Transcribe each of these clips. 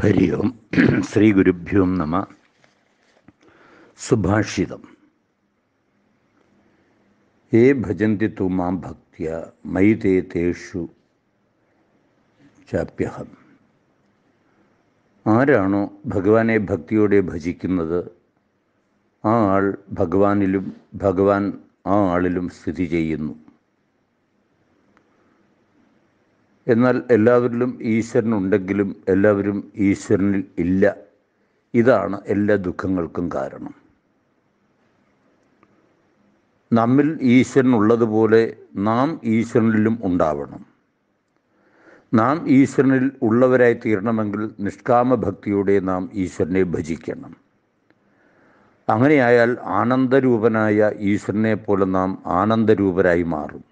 ഹരി ഓം ശ്രീ ഗുരുഭ്യോം നമ സുഭാഷിതം ഏ ഭജന്തി തു മാം ഭക്തിയ മൈ തേ തേഷു ചാപ്യഹം ആരാണോ ഭഗവാനെ ഭക്തിയോടെ ഭജിക്കുന്നത് ആ ആൾ ഭഗവാനിലും ഭഗവാൻ ആ ആളിലും സ്ഥിതി ചെയ്യുന്നു എന്നാൽ എല്ലാവരിലും ഈശ്വരനുണ്ടെങ്കിലും എല്ലാവരും ഈശ്വരനിൽ ഇല്ല ഇതാണ് എല്ലാ ദുഃഖങ്ങൾക്കും കാരണം നമ്മിൽ ഈശ്വരൻ ഉള്ളതുപോലെ നാം ഈശ്വരനിലും ഉണ്ടാവണം നാം ഈശ്വരനിൽ ഉള്ളവരായി തീരണമെങ്കിൽ നിഷ്കാമ ഭക്തിയോടെ നാം ഈശ്വരനെ ഭജിക്കണം അങ്ങനെയായാൽ ആനന്ദരൂപനായ ഈശ്വരനെ പോലെ നാം ആനന്ദരൂപരായി മാറും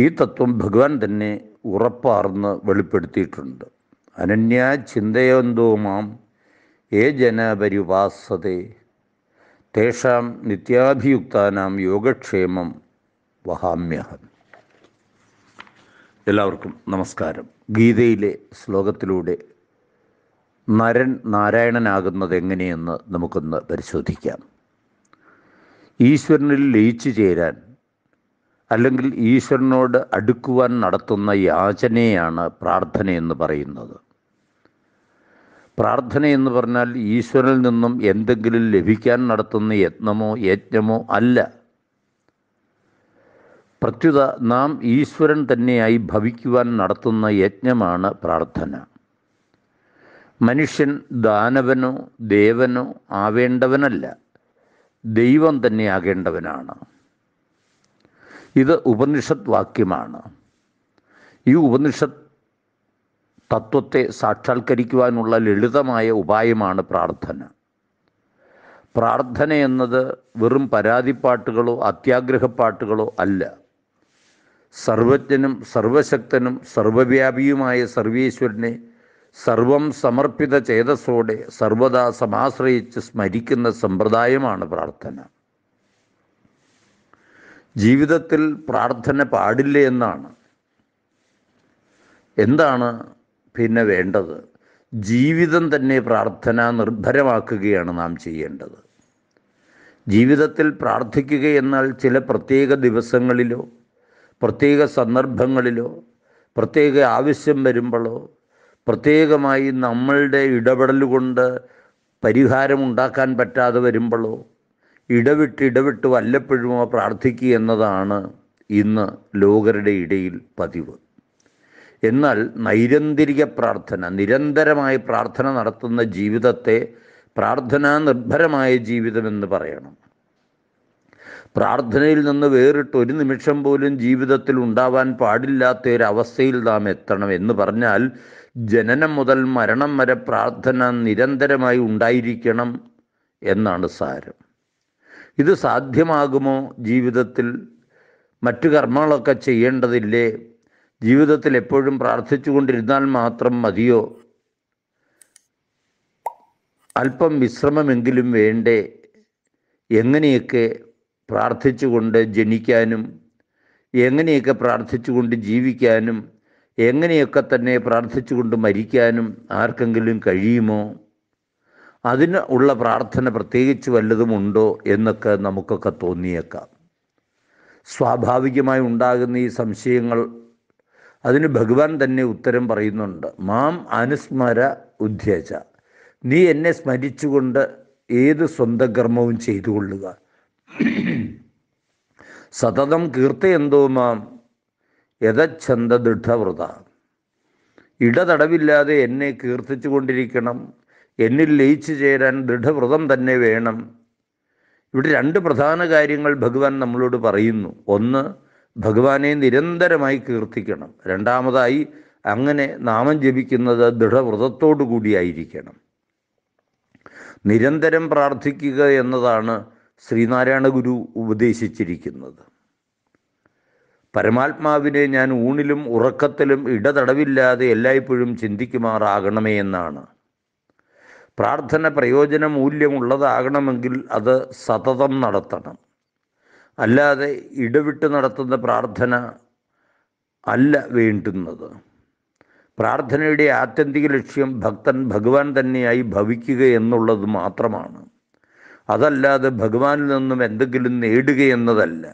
ഈ തത്വം ഭഗവാൻ തന്നെ ഉറപ്പാർന്ന് വെളിപ്പെടുത്തിയിട്ടുണ്ട് അനന്യ ചിന്തയന്തോ മാം ഏ ജനപരിവാസതേ തേഷാം നിത്യാഭിയുക്താനാം യോഗക്ഷേമം വഹാമ്യഹം എല്ലാവർക്കും നമസ്കാരം ഗീതയിലെ ശ്ലോകത്തിലൂടെ നരൻ നാരായണനാകുന്നത് എങ്ങനെയെന്ന് നമുക്കൊന്ന് പരിശോധിക്കാം ഈശ്വരനിൽ ലയിച്ചു ചേരാൻ അല്ലെങ്കിൽ ഈശ്വരനോട് അടുക്കുവാൻ നടത്തുന്ന യാചനയാണ് പ്രാർത്ഥന എന്ന് പറയുന്നത് പ്രാർത്ഥന എന്ന് പറഞ്ഞാൽ ഈശ്വരനിൽ നിന്നും എന്തെങ്കിലും ലഭിക്കാൻ നടത്തുന്ന യത്നമോ യജ്ഞമോ അല്ല പ്രത്യുത നാം ഈശ്വരൻ തന്നെയായി ഭവിക്കുവാൻ നടത്തുന്ന യജ്ഞമാണ് പ്രാർത്ഥന മനുഷ്യൻ ദാനവനോ ദേവനോ ആവേണ്ടവനല്ല ദൈവം തന്നെ ആകേണ്ടവനാണ് ഇത് ഉപനിഷത്ത് വാക്യമാണ് ഈ ഉപനിഷത്ത് തത്വത്തെ സാക്ഷാത്കരിക്കുവാനുള്ള ലളിതമായ ഉപായമാണ് പ്രാർത്ഥന പ്രാർത്ഥന എന്നത് വെറും പരാതിപ്പാട്ടുകളോ അത്യാഗ്രഹപ്പാട്ടുകളോ അല്ല സർവജ്ഞനും സർവശക്തനും സർവവ്യാപിയുമായ സർവീശ്വരനെ സർവം സമർപ്പിത ചേതസ്സോടെ സർവദാ സമാശ്രയിച്ച് സ്മരിക്കുന്ന സമ്പ്രദായമാണ് പ്രാർത്ഥന ജീവിതത്തിൽ പ്രാർത്ഥന പാടില്ല എന്നാണ് എന്താണ് പിന്നെ വേണ്ടത് ജീവിതം തന്നെ പ്രാർത്ഥന നിർഭരമാക്കുകയാണ് നാം ചെയ്യേണ്ടത് ജീവിതത്തിൽ പ്രാർത്ഥിക്കുക എന്നാൽ ചില പ്രത്യേക ദിവസങ്ങളിലോ പ്രത്യേക സന്ദർഭങ്ങളിലോ പ്രത്യേക ആവശ്യം വരുമ്പോഴോ പ്രത്യേകമായി നമ്മളുടെ ഇടപെടൽ കൊണ്ട് പരിഹാരമുണ്ടാക്കാൻ പറ്റാതെ വരുമ്പോഴോ ഇടവിട്ട് ഇടവിട്ട് വല്ലപ്പോഴുമോ പ്രാർത്ഥിക്കുക എന്നതാണ് ഇന്ന് ലോകരുടെ ഇടയിൽ പതിവ് എന്നാൽ നൈരന്തരിക പ്രാർത്ഥന നിരന്തരമായി പ്രാർത്ഥന നടത്തുന്ന ജീവിതത്തെ പ്രാർത്ഥനാ നിർഭരമായ ജീവിതമെന്ന് പറയണം പ്രാർത്ഥനയിൽ നിന്ന് വേറിട്ട് ഒരു നിമിഷം പോലും ജീവിതത്തിൽ ഉണ്ടാവാൻ പാടില്ലാത്ത ഒരു അവസ്ഥയിൽ നാം എത്തണം എന്ന് പറഞ്ഞാൽ ജനനം മുതൽ മരണം വരെ പ്രാർത്ഥന നിരന്തരമായി ഉണ്ടായിരിക്കണം എന്നാണ് സാരം ഇത് സാധ്യമാകുമോ ജീവിതത്തിൽ മറ്റു കർമ്മങ്ങളൊക്കെ ചെയ്യേണ്ടതില്ലേ ജീവിതത്തിൽ എപ്പോഴും പ്രാർത്ഥിച്ചു കൊണ്ടിരുന്നാൽ മാത്രം മതിയോ അല്പം വിശ്രമമെങ്കിലും വേണ്ടേ എങ്ങനെയൊക്കെ പ്രാർത്ഥിച്ചുകൊണ്ട് ജനിക്കാനും എങ്ങനെയൊക്കെ പ്രാർത്ഥിച്ചുകൊണ്ട് ജീവിക്കാനും എങ്ങനെയൊക്കെ തന്നെ പ്രാർത്ഥിച്ചുകൊണ്ട് മരിക്കാനും ആർക്കെങ്കിലും കഴിയുമോ അതിന് ഉള്ള പ്രാർത്ഥന പ്രത്യേകിച്ച് ഉണ്ടോ എന്നൊക്കെ നമുക്കൊക്കെ തോന്നിയേക്കാം സ്വാഭാവികമായി ഉണ്ടാകുന്ന ഈ സംശയങ്ങൾ അതിന് ഭഗവാൻ തന്നെ ഉത്തരം പറയുന്നുണ്ട് മാം അനുസ്മര ഉദ്ധേച നീ എന്നെ സ്മരിച്ചുകൊണ്ട് ഏത് സ്വന്തം കർമ്മവും ചെയ്തുകൊള്ളുക സതതം കീർത്ത എന്തോ മാം യഥച്ഛന്ദ ദൃഢവൃത ഇടതടവില്ലാതെ എന്നെ കീർത്തിച്ചു കൊണ്ടിരിക്കണം എന്നിൽ ലയിച്ചു ചേരാൻ ദൃഢവ്രതം തന്നെ വേണം ഇവിടെ രണ്ട് പ്രധാന കാര്യങ്ങൾ ഭഗവാൻ നമ്മളോട് പറയുന്നു ഒന്ന് ഭഗവാനെ നിരന്തരമായി കീർത്തിക്കണം രണ്ടാമതായി അങ്ങനെ നാമം ജപിക്കുന്നത് ദൃഢവ്രതത്തോടു കൂടിയായിരിക്കണം നിരന്തരം പ്രാർത്ഥിക്കുക എന്നതാണ് ശ്രീനാരായണ ഗുരു ഉപദേശിച്ചിരിക്കുന്നത് പരമാത്മാവിനെ ഞാൻ ഊണിലും ഉറക്കത്തിലും ഇടതടവില്ലാതെ എല്ലായ്പ്പോഴും ചിന്തിക്കുമാറാകണമേ എന്നാണ് പ്രാർത്ഥന പ്രയോജന മൂല്യമുള്ളതാകണമെങ്കിൽ അത് സതതം നടത്തണം അല്ലാതെ ഇടവിട്ട് നടത്തുന്ന പ്രാർത്ഥന അല്ല വേണ്ടുന്നത് പ്രാർത്ഥനയുടെ ആത്യന്തിക ലക്ഷ്യം ഭക്തൻ ഭഗവാൻ തന്നെയായി ഭവിക്കുക എന്നുള്ളത് മാത്രമാണ് അതല്ലാതെ ഭഗവാനിൽ നിന്നും എന്തെങ്കിലും നേടുക എന്നതല്ല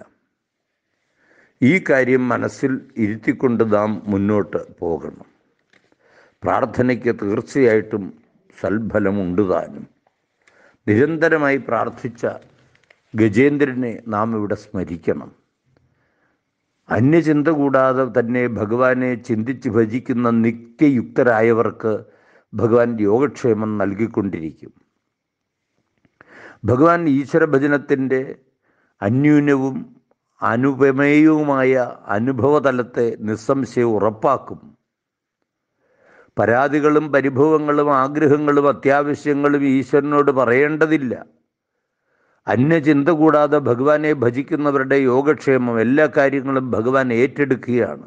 ഈ കാര്യം മനസ്സിൽ ഇരുത്തിക്കൊണ്ട് നാം മുന്നോട്ട് പോകണം പ്രാർത്ഥനയ്ക്ക് തീർച്ചയായിട്ടും സൽഫലമുണ്ട് താനും നിരന്തരമായി പ്രാർത്ഥിച്ച ഗജേന്ദ്രനെ നാം ഇവിടെ സ്മരിക്കണം അന്യചിന്ത കൂടാതെ തന്നെ ഭഗവാനെ ചിന്തിച്ച് ഭജിക്കുന്ന നിത്യയുക്തരായവർക്ക് ഭഗവാൻ യോഗക്ഷേമം നൽകിക്കൊണ്ടിരിക്കും ഭഗവാൻ ഈശ്വരഭജനത്തിൻ്റെ അന്യൂനവും അനുപമേയവുമായ അനുഭവതലത്തെ നിസ്സംശയം ഉറപ്പാക്കും പരാതികളും പരിഭവങ്ങളും ആഗ്രഹങ്ങളും അത്യാവശ്യങ്ങളും ഈശ്വരനോട് പറയേണ്ടതില്ല അന്യചിന്ത കൂടാതെ ഭഗവാനെ ഭജിക്കുന്നവരുടെ യോഗക്ഷേമം എല്ലാ കാര്യങ്ങളും ഭഗവാൻ ഏറ്റെടുക്കുകയാണ്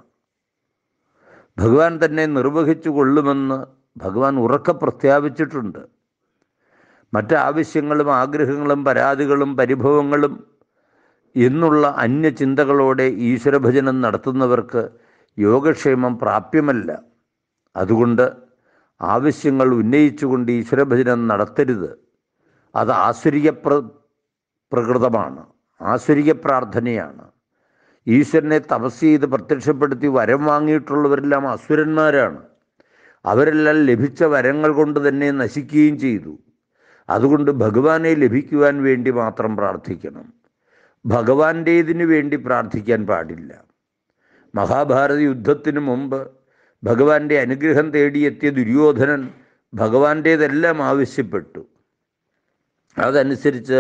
ഭഗവാൻ തന്നെ നിർവഹിച്ചു കൊള്ളുമെന്ന് ഭഗവാൻ ഉറക്ക പ്രഖ്യാപിച്ചിട്ടുണ്ട് മറ്റാവശ്യങ്ങളും ആഗ്രഹങ്ങളും പരാതികളും പരിഭവങ്ങളും എന്നുള്ള അന്യചിന്തകളോടെ ഈശ്വരഭജനം നടത്തുന്നവർക്ക് യോഗക്ഷേമം പ്രാപ്യമല്ല അതുകൊണ്ട് ആവശ്യങ്ങൾ ഉന്നയിച്ചുകൊണ്ട് ഈശ്വരഭജനം നടത്തരുത് അത് ആസുരിക പ്ര പ്രകൃതമാണ് ആശ്വര്യ പ്രാർത്ഥനയാണ് ഈശ്വരനെ തപസ് ചെയ്ത് പ്രത്യക്ഷപ്പെടുത്തി വരം വാങ്ങിയിട്ടുള്ളവരെല്ലാം അസുരന്മാരാണ് അവരെല്ലാം ലഭിച്ച വരങ്ങൾ കൊണ്ട് തന്നെ നശിക്കുകയും ചെയ്തു അതുകൊണ്ട് ഭഗവാനെ ലഭിക്കുവാൻ വേണ്ടി മാത്രം പ്രാർത്ഥിക്കണം ഭഗവാൻ്റേതിനു വേണ്ടി പ്രാർത്ഥിക്കാൻ പാടില്ല മഹാഭാരത യുദ്ധത്തിന് മുമ്പ് ഭഗവാന്റെ അനുഗ്രഹം തേടിയെത്തിയ ദുര്യോധനൻ ഭഗവാന്റേതെല്ലാം ആവശ്യപ്പെട്ടു അതനുസരിച്ച്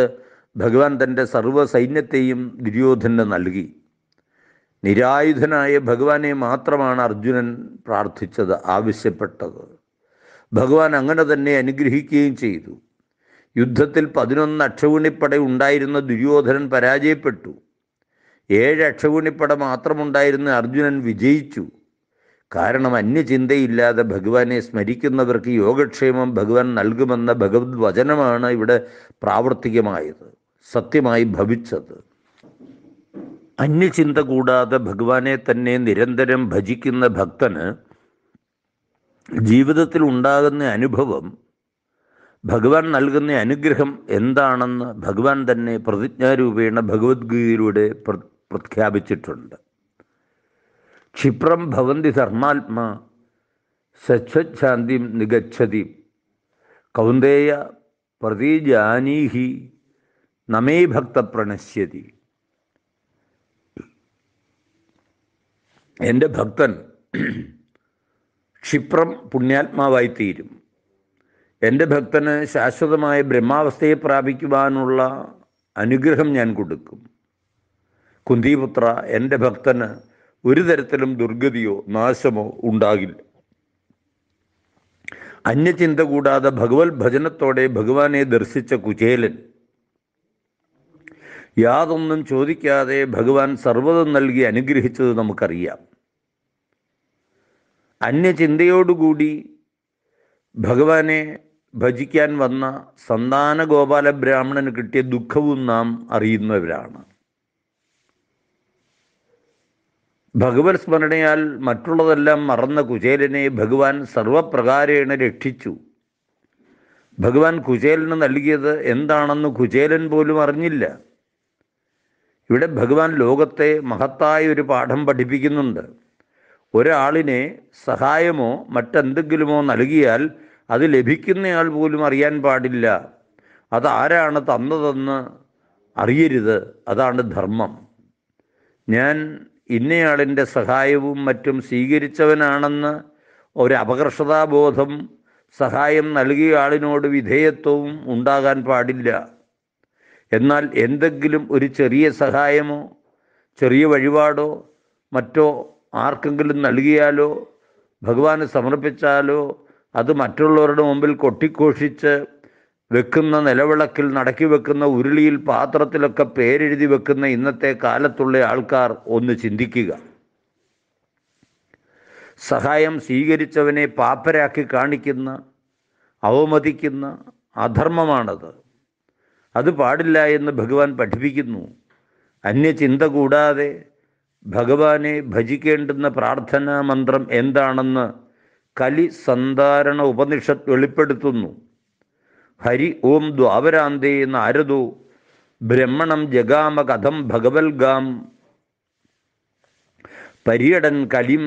ഭഗവാൻ തൻ്റെ സർവ്വസൈന്യത്തെയും ദുര്യോധന നൽകി നിരായുധനായ ഭഗവാനെ മാത്രമാണ് അർജുനൻ പ്രാർത്ഥിച്ചത് ആവശ്യപ്പെട്ടത് ഭഗവാൻ അങ്ങനെ തന്നെ അനുഗ്രഹിക്കുകയും ചെയ്തു യുദ്ധത്തിൽ പതിനൊന്ന് അക്ഷഗുണിപ്പട ഉണ്ടായിരുന്ന ദുര്യോധനൻ പരാജയപ്പെട്ടു ഏഴ് അക്ഷഗുണിപ്പട മാത്രമുണ്ടായിരുന്ന അർജുനൻ വിജയിച്ചു കാരണം അന്യചിന്തയില്ലാതെ ഭഗവാനെ സ്മരിക്കുന്നവർക്ക് യോഗക്ഷേമം ഭഗവാൻ നൽകുമെന്ന ഭഗവത് വചനമാണ് ഇവിടെ പ്രാവർത്തികമായത് സത്യമായി ഭവിച്ചത് അന്യചിന്ത കൂടാതെ ഭഗവാനെ തന്നെ നിരന്തരം ഭജിക്കുന്ന ഭക്തന് ജീവിതത്തിൽ ഉണ്ടാകുന്ന അനുഭവം ഭഗവാൻ നൽകുന്ന അനുഗ്രഹം എന്താണെന്ന് ഭഗവാൻ തന്നെ പ്രതിജ്ഞാരൂപേണ ഭഗവത്ഗീതയിലൂടെ പ്രഖ്യാപിച്ചിട്ടുണ്ട് ക്ഷിപ്രം ഭവന്തി ധർമാത്മാ സച്ഛാന്തിം നിഗച്ഛതി കൗന്ദേയ പ്രതീജാനീഹി നമേ ഭക്ത പ്രണശ്യതി എൻ്റെ ഭക്തൻ ക്ഷിപ്രം പുണ്യാത്മാവായിത്തീരും എൻ്റെ ഭക്തന് ശാശ്വതമായ ബ്രഹ്മാവസ്ഥയെ പ്രാപിക്കുവാനുള്ള അനുഗ്രഹം ഞാൻ കൊടുക്കും കുന്തിപുത്ര എൻ്റെ ഭക്തന് ഒരു തരത്തിലും ദുർഗതിയോ നാശമോ ഉണ്ടാകില്ല അന്യചിന്ത കൂടാതെ ഭഗവത് ഭജനത്തോടെ ഭഗവാനെ ദർശിച്ച കുചേലൻ യാതൊന്നും ചോദിക്കാതെ ഭഗവാൻ സർവ്വതം നൽകി അനുഗ്രഹിച്ചത് നമുക്കറിയാം അന്യചിന്തയോടുകൂടി ഭഗവാനെ ഭജിക്കാൻ വന്ന സന്താന ഗോപാല ബ്രാഹ്മണന് കിട്ടിയ ദുഃഖവും നാം അറിയുന്നവരാണ് ഭഗവത് സ്മരണയാൽ മറ്റുള്ളതെല്ലാം മറന്ന കുചേലനെ ഭഗവാൻ സർവപ്രകാരേണ രക്ഷിച്ചു ഭഗവാൻ കുചേലന് നൽകിയത് എന്താണെന്ന് കുചേലൻ പോലും അറിഞ്ഞില്ല ഇവിടെ ഭഗവാൻ ലോകത്തെ മഹത്തായ ഒരു പാഠം പഠിപ്പിക്കുന്നുണ്ട് ഒരാളിനെ സഹായമോ മറ്റെന്തെങ്കിലുമോ നൽകിയാൽ അത് ലഭിക്കുന്നയാൾ പോലും അറിയാൻ പാടില്ല അതാരാണ് തന്നതെന്ന് അറിയരുത് അതാണ് ധർമ്മം ഞാൻ ഇന്നയാളിൻ്റെ സഹായവും മറ്റും സ്വീകരിച്ചവനാണെന്ന് ഒരു അപകർഷതാബോധം സഹായം നൽകിയ ആളിനോട് വിധേയത്വവും ഉണ്ടാകാൻ പാടില്ല എന്നാൽ എന്തെങ്കിലും ഒരു ചെറിയ സഹായമോ ചെറിയ വഴിപാടോ മറ്റോ ആർക്കെങ്കിലും നൽകിയാലോ ഭഗവാന് സമർപ്പിച്ചാലോ അത് മറ്റുള്ളവരുടെ മുമ്പിൽ കൊട്ടിഘോഷിച്ച് വെക്കുന്ന നിലവിളക്കിൽ നടക്കി വെക്കുന്ന ഉരുളിയിൽ പാത്രത്തിലൊക്കെ പേരെഴുതി വെക്കുന്ന ഇന്നത്തെ കാലത്തുള്ള ആൾക്കാർ ഒന്ന് ചിന്തിക്കുക സഹായം സ്വീകരിച്ചവനെ പാപ്പരാക്കി കാണിക്കുന്ന അവമതിക്കുന്ന അധർമ്മമാണത് അത് പാടില്ല എന്ന് ഭഗവാൻ പഠിപ്പിക്കുന്നു അന്യചിന്ത കൂടാതെ ഭഗവാനെ ഭജിക്കേണ്ടുന്ന പ്രാർത്ഥനാ മന്ത്രം എന്താണെന്ന് കലി സന്ധാരണ ഉപനിഷത്ത് വെളിപ്പെടുത്തുന്നു ഹരി ഓം ദ്വാവരാന്തേ നാരദു ബ്രഹ്മണം ജഗാമ കഥം ഭഗവൽഗാം പര്യടൻ കലിം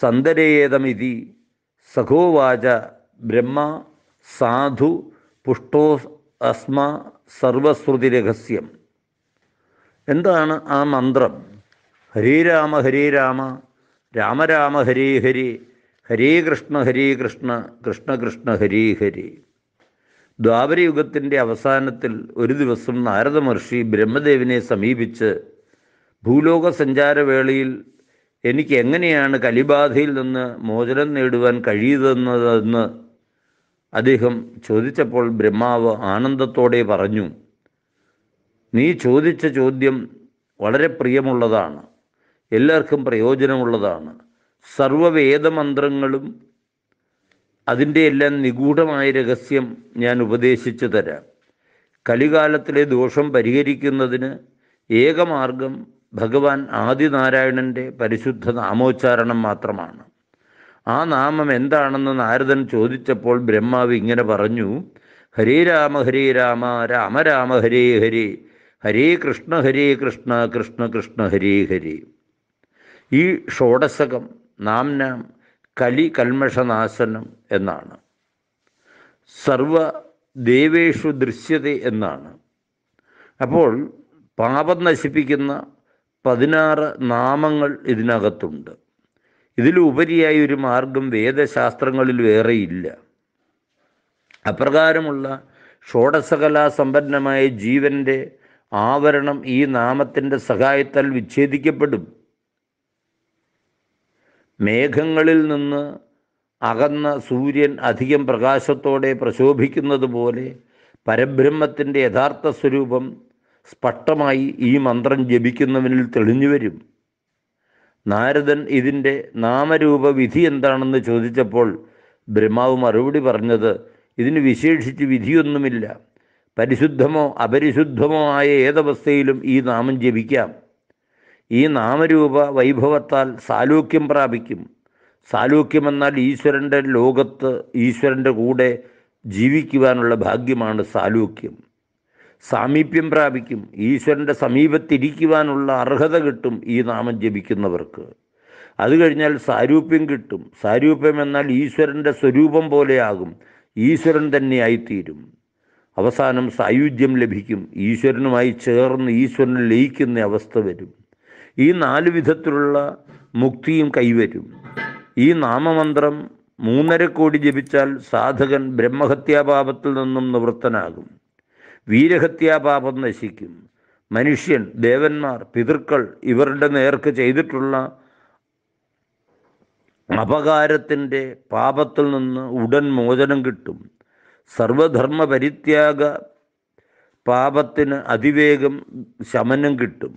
സന്ദരേതമിതി സഖോവാച ബ്രഹ്മ സാധു പുഷ്ടോ അസ്മ സർവശ്രുതി രഹസ്യം എന്താണ് ആ മന്ത്രം ഹരേ രാമ ഹരേ രാമ രാമ രാമ ഹരേ ഹരേ ഹരേ കൃഷ്ണ ഹരേ കൃഷ്ണ കൃഷ്ണ കൃഷ്ണ ഹരേ ഹരേ ദ്വാപരയുഗത്തിൻ്റെ അവസാനത്തിൽ ഒരു ദിവസം നാരദ മഹർഷി ബ്രഹ്മദേവിനെ സമീപിച്ച് ഭൂലോക സഞ്ചാരവേളയിൽ എനിക്ക് എങ്ങനെയാണ് കലിബാധയിൽ നിന്ന് മോചനം നേടുവാൻ കഴിയുന്നതെന്ന് അദ്ദേഹം ചോദിച്ചപ്പോൾ ബ്രഹ്മാവ് ആനന്ദത്തോടെ പറഞ്ഞു നീ ചോദിച്ച ചോദ്യം വളരെ പ്രിയമുള്ളതാണ് എല്ലാവർക്കും പ്രയോജനമുള്ളതാണ് സർവവേദമന്ത്രങ്ങളും അതിൻ്റെ എല്ലാം നിഗൂഢമായ രഹസ്യം ഞാൻ ഉപദേശിച്ചു തരാം കലികാലത്തിലെ ദോഷം പരിഹരിക്കുന്നതിന് ഏകമാർഗം ഭഗവാൻ ആദിനാരായണൻ്റെ പരിശുദ്ധ നാമോച്ചാരണം മാത്രമാണ് ആ നാമം എന്താണെന്ന് നാരദൻ ചോദിച്ചപ്പോൾ ബ്രഹ്മാവ് ഇങ്ങനെ പറഞ്ഞു ഹരേ രാമ ഹരേ രാമ രാമ രാമ ഹരേ ഹരേ ഹരേ കൃഷ്ണ ഹരേ കൃഷ്ണ കൃഷ്ണ കൃഷ്ണ ഹരേ ഹരേ ഈ ഷോഡശകം നാം നാം കലി കൽമഷനാശനം എന്നാണ് സർവ ദേവേഷു ദൃശ്യത എന്നാണ് അപ്പോൾ പാപം നശിപ്പിക്കുന്ന പതിനാറ് നാമങ്ങൾ ഇതിനകത്തുണ്ട് ഇതിലുപരിയായി ഒരു മാർഗം വേദശാസ്ത്രങ്ങളിൽ വേറെയില്ല അപ്രകാരമുള്ള ഷോഡശകലാ സമ്പന്നമായ ജീവൻ്റെ ആവരണം ഈ നാമത്തിൻ്റെ സഹായത്താൽ വിച്ഛേദിക്കപ്പെടും മേഘങ്ങളിൽ നിന്ന് അകന്ന സൂര്യൻ അധികം പ്രകാശത്തോടെ പ്രശോഭിക്കുന്നത് പോലെ പരബ്രഹ്മത്തിൻ്റെ യഥാർത്ഥ സ്വരൂപം സ്പഷ്ടമായി ഈ മന്ത്രം ജപിക്കുന്നവനിൽ തെളിഞ്ഞു വരും നാരദൻ ഇതിൻ്റെ നാമരൂപ വിധി എന്താണെന്ന് ചോദിച്ചപ്പോൾ ബ്രഹ്മാവ് മറുപടി പറഞ്ഞത് ഇതിന് വിശേഷിച്ച് വിധിയൊന്നുമില്ല പരിശുദ്ധമോ അപരിശുദ്ധമോ ആയ ഏതവസ്ഥയിലും ഈ നാമം ജപിക്കാം ഈ നാമരൂപ വൈഭവത്താൽ സാലൂക്യം പ്രാപിക്കും സാലൂക്യം എന്നാൽ ഈശ്വരൻ്റെ ലോകത്ത് ഈശ്വരൻ്റെ കൂടെ ജീവിക്കുവാനുള്ള ഭാഗ്യമാണ് സാലൂക്യം സാമീപ്യം പ്രാപിക്കും ഈശ്വരൻ്റെ സമീപത്തിരിക്കുവാനുള്ള അർഹത കിട്ടും ഈ നാമം ജപിക്കുന്നവർക്ക് അത് കഴിഞ്ഞാൽ സാരൂപ്യം കിട്ടും സാരൂപ്യം എന്നാൽ ഈശ്വരൻ്റെ സ്വരൂപം പോലെയാകും ഈശ്വരൻ തന്നെയായിത്തീരും അവസാനം സായുജ്യം ലഭിക്കും ഈശ്വരനുമായി ചേർന്ന് ഈശ്വരനെ ലയിക്കുന്ന അവസ്ഥ വരും ഈ നാല് വിധത്തിലുള്ള മുക്തിയും കൈവരും ഈ നാമമന്ത്രം മൂന്നര കോടി ജപിച്ചാൽ സാധകൻ ബ്രഹ്മഹത്യാപാപത്തിൽ നിന്നും നിവൃത്തനാകും വീരഹത്യാപാപം നശിക്കും മനുഷ്യൻ ദേവന്മാർ പിതൃക്കൾ ഇവരുടെ നേർക്ക് ചെയ്തിട്ടുള്ള അപകാരത്തിൻ്റെ പാപത്തിൽ നിന്ന് ഉടൻ മോചനം കിട്ടും സർവധർമ്മ പരിത്യാഗ പാപത്തിന് അതിവേഗം ശമനം കിട്ടും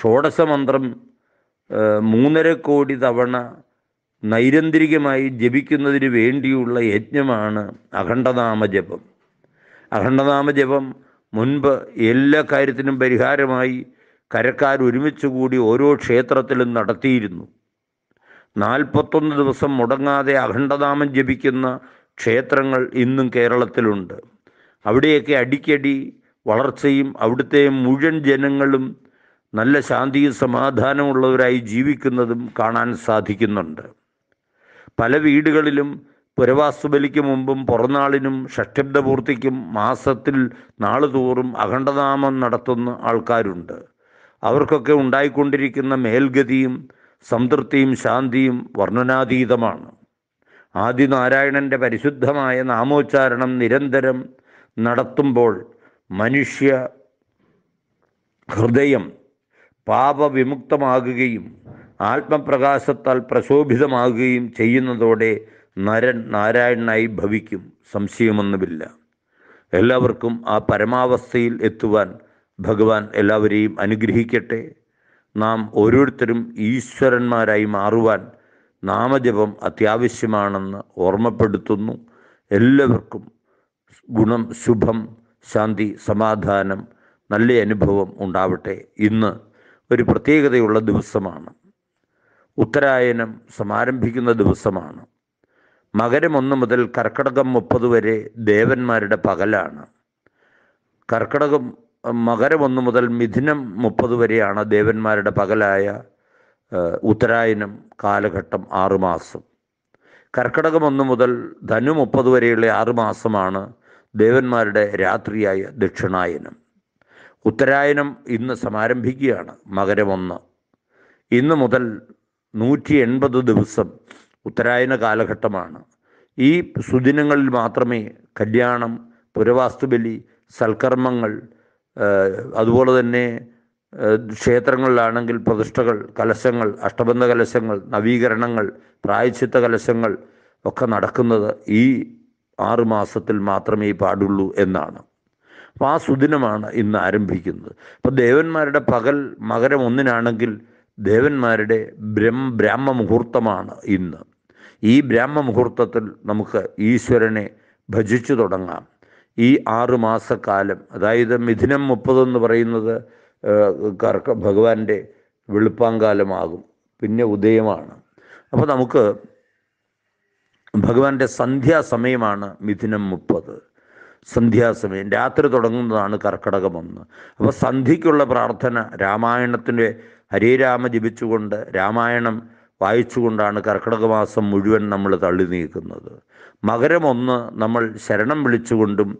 ഷോഡശമന്ത്രം മൂന്നര കോടി തവണ നൈരന്തരികമായി ജപിക്കുന്നതിന് വേണ്ടിയുള്ള യജ്ഞമാണ് അഖണ്ഡനാമ ജപം അഖണ്ഡനാമ ജപം മുൻപ് എല്ലാ കാര്യത്തിനും പരിഹാരമായി കരക്കാർ ഒരുമിച്ച് കൂടി ഓരോ ക്ഷേത്രത്തിലും നടത്തിയിരുന്നു നാൽപ്പത്തൊന്ന് ദിവസം മുടങ്ങാതെ അഖണ്ഡനാമം ജപിക്കുന്ന ക്ഷേത്രങ്ങൾ ഇന്നും കേരളത്തിലുണ്ട് അവിടെയൊക്കെ അടിക്കടി വളർച്ചയും അവിടുത്തെ മുഴുവൻ ജനങ്ങളും നല്ല ശാന്തിയും സമാധാനമുള്ളവരായി ജീവിക്കുന്നതും കാണാൻ സാധിക്കുന്നുണ്ട് പല വീടുകളിലും പുരവാസ്തുബലിക്ക് മുമ്പും പുറനാളിനും ഷഷ്ടബ്ദപൂർത്തിക്കും മാസത്തിൽ നാളുതോറും അഖണ്ഡനാമം നടത്തുന്ന ആൾക്കാരുണ്ട് അവർക്കൊക്കെ ഉണ്ടായിക്കൊണ്ടിരിക്കുന്ന മേൽഗതിയും സംതൃപ്തിയും ശാന്തിയും വർണ്ണനാതീതമാണ് ആദിനാരായണൻ്റെ പരിശുദ്ധമായ നാമോച്ചാരണം നിരന്തരം നടത്തുമ്പോൾ മനുഷ്യ ഹൃദയം പാപവിമുക്തമാകുകയും ആത്മപ്രകാശത്താൽ പ്രശോഭിതമാകുകയും ചെയ്യുന്നതോടെ നരൻ നാരായണനായി ഭവിക്കും സംശയമൊന്നുമില്ല എല്ലാവർക്കും ആ പരമാവസ്ഥയിൽ എത്തുവാൻ ഭഗവാൻ എല്ലാവരെയും അനുഗ്രഹിക്കട്ടെ നാം ഓരോരുത്തരും ഈശ്വരന്മാരായി മാറുവാൻ നാമജപം അത്യാവശ്യമാണെന്ന് ഓർമ്മപ്പെടുത്തുന്നു എല്ലാവർക്കും ഗുണം ശുഭം ശാന്തി സമാധാനം നല്ല അനുഭവം ഉണ്ടാവട്ടെ ഇന്ന് ഒരു പ്രത്യേകതയുള്ള ദിവസമാണ് ഉത്തരായനം സമാരംഭിക്കുന്ന ദിവസമാണ് മകരം ഒന്ന് മുതൽ കർക്കടകം മുപ്പത് വരെ ദേവന്മാരുടെ പകലാണ് കർക്കടകം മകരം ഒന്ന് മുതൽ മിഥുനം മുപ്പത് വരെയാണ് ദേവന്മാരുടെ പകലായ ഉത്തരായനം കാലഘട്ടം ആറുമാസം കർക്കടകം ഒന്ന് മുതൽ ധനു മുപ്പത് വരെയുള്ള ആറുമാസമാണ് ദേവന്മാരുടെ രാത്രിയായ ദക്ഷിണായനം ഉത്തരായനം ഇന്ന് സമാരംഭിക്കുകയാണ് മകരമൊന്ന് ഇന്ന് മുതൽ നൂറ്റി എൺപത് ദിവസം ഉത്തരായന കാലഘട്ടമാണ് ഈ സുദിനങ്ങളിൽ മാത്രമേ കല്യാണം പുരവാസ്തുബലി സൽക്കർമ്മങ്ങൾ അതുപോലെ തന്നെ ക്ഷേത്രങ്ങളിലാണെങ്കിൽ പ്രതിഷ്ഠകൾ കലശങ്ങൾ അഷ്ടബന്ധ കലശങ്ങൾ നവീകരണങ്ങൾ പ്രായച്ചിത്ത കലശങ്ങൾ ഒക്കെ നടക്കുന്നത് ഈ ആറുമാസത്തിൽ മാത്രമേ പാടുള്ളൂ എന്നാണ് അപ്പം ആ സുദിനമാണ് ഇന്ന് ആരംഭിക്കുന്നത് അപ്പോൾ ദേവന്മാരുടെ പകൽ മകരം ഒന്നിനാണെങ്കിൽ ദേവന്മാരുടെ ബ്രഹ്മ ബ്രാഹ്മ മുഹൂർത്തമാണ് ഇന്ന് ഈ ബ്രാഹ്മ മുഹൂർത്തത്തിൽ നമുക്ക് ഈശ്വരനെ ഭജിച്ചു തുടങ്ങാം ഈ മാസക്കാലം അതായത് മിഥുനം മുപ്പതെന്ന് എന്ന് പറയുന്നത് കർക്ക ഭഗവാന്റെ വെളുപ്പാങ്കാലമാകും പിന്നെ ഉദയമാണ് അപ്പോൾ നമുക്ക് ഭഗവാന്റെ സന്ധ്യാസമയമാണ് മിഥുനം മുപ്പത് സന്ധ്യാസമയം രാത്രി തുടങ്ങുന്നതാണ് കർക്കടകം ഒന്ന് അപ്പോൾ സന്ധ്യയ്ക്കുള്ള പ്രാർത്ഥന രാമായണത്തിൻ്റെ ഹരേ രാമ ജപിച്ചുകൊണ്ട് രാമായണം വായിച്ചുകൊണ്ടാണ് കർക്കിടക മാസം മുഴുവൻ നമ്മൾ തള്ളി നീക്കുന്നത് മകരം ഒന്ന് നമ്മൾ ശരണം വിളിച്ചുകൊണ്ടും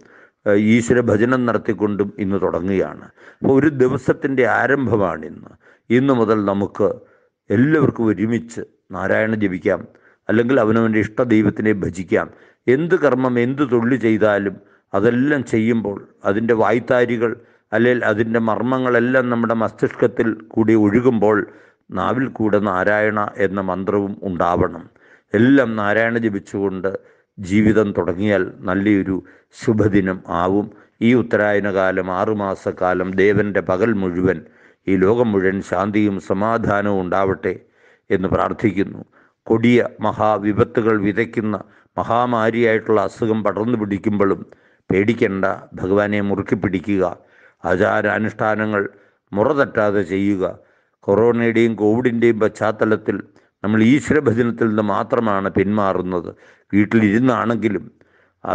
ഈശ്വര ഭജനം നടത്തിക്കൊണ്ടും ഇന്ന് തുടങ്ങുകയാണ് അപ്പോൾ ഒരു ദിവസത്തിൻ്റെ ആരംഭമാണ് ഇന്ന് ഇന്ന് മുതൽ നമുക്ക് എല്ലാവർക്കും ഒരുമിച്ച് നാരായണ ജപിക്കാം അല്ലെങ്കിൽ അവനവൻ്റെ ഇഷ്ടദൈവത്തിനെ ഭജിക്കാം എന്ത് കർമ്മം എന്ത് തൊഴിൽ ചെയ്താലും അതെല്ലാം ചെയ്യുമ്പോൾ അതിൻ്റെ വായ്ത്താരികൾ അല്ലെങ്കിൽ അതിൻ്റെ മർമ്മങ്ങളെല്ലാം നമ്മുടെ മസ്തിഷ്കത്തിൽ കൂടി ഒഴുകുമ്പോൾ നാവിൽ കൂടെ നാരായണ എന്ന മന്ത്രവും ഉണ്ടാവണം എല്ലാം നാരായണ ജപിച്ചുകൊണ്ട് ജീവിതം തുടങ്ങിയാൽ നല്ലൊരു ശുഭദിനം ആവും ഈ ഉത്തരായണകാലം ആറുമാസക്കാലം ദേവൻ്റെ പകൽ മുഴുവൻ ഈ ലോകം മുഴുവൻ ശാന്തിയും സമാധാനവും ഉണ്ടാവട്ടെ എന്ന് പ്രാർത്ഥിക്കുന്നു കൊടിയ മഹാവിപത്തുകൾ വിതയ്ക്കുന്ന മഹാമാരിയായിട്ടുള്ള അസുഖം പടർന്നു പിടിക്കുമ്പോഴും പേടിക്കണ്ട ഭഗവാനെ മുറുക്കി പിടിക്കുക ആചാരാനുഷ്ഠാനങ്ങൾ മുറ തട്ടാതെ ചെയ്യുക കൊറോണയുടെയും കോവിഡിൻ്റെയും പശ്ചാത്തലത്തിൽ നമ്മൾ ഈശ്വരഭജനത്തിൽ നിന്ന് മാത്രമാണ് പിന്മാറുന്നത് വീട്ടിലിരുന്നാണെങ്കിലും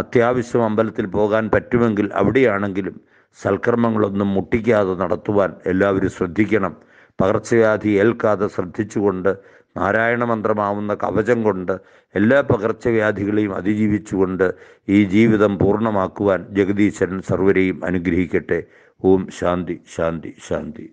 അത്യാവശ്യം അമ്പലത്തിൽ പോകാൻ പറ്റുമെങ്കിൽ അവിടെയാണെങ്കിലും സൽക്രമങ്ങളൊന്നും മുട്ടിക്കാതെ നടത്തുവാൻ എല്ലാവരും ശ്രദ്ധിക്കണം പകർച്ചവ്യാധി ഏൽക്കാതെ ശ്രദ്ധിച്ചുകൊണ്ട് നാരായണ മന്ത്രമാവുന്ന കവചം കൊണ്ട് എല്ലാ പകർച്ചവ്യാധികളെയും അതിജീവിച്ചുകൊണ്ട് ഈ ജീവിതം പൂർണ്ണമാക്കുവാൻ ജഗദീശ്വരൻ സർവരെയും അനുഗ്രഹിക്കട്ടെ ഓം ശാന്തി ശാന്തി ശാന്തി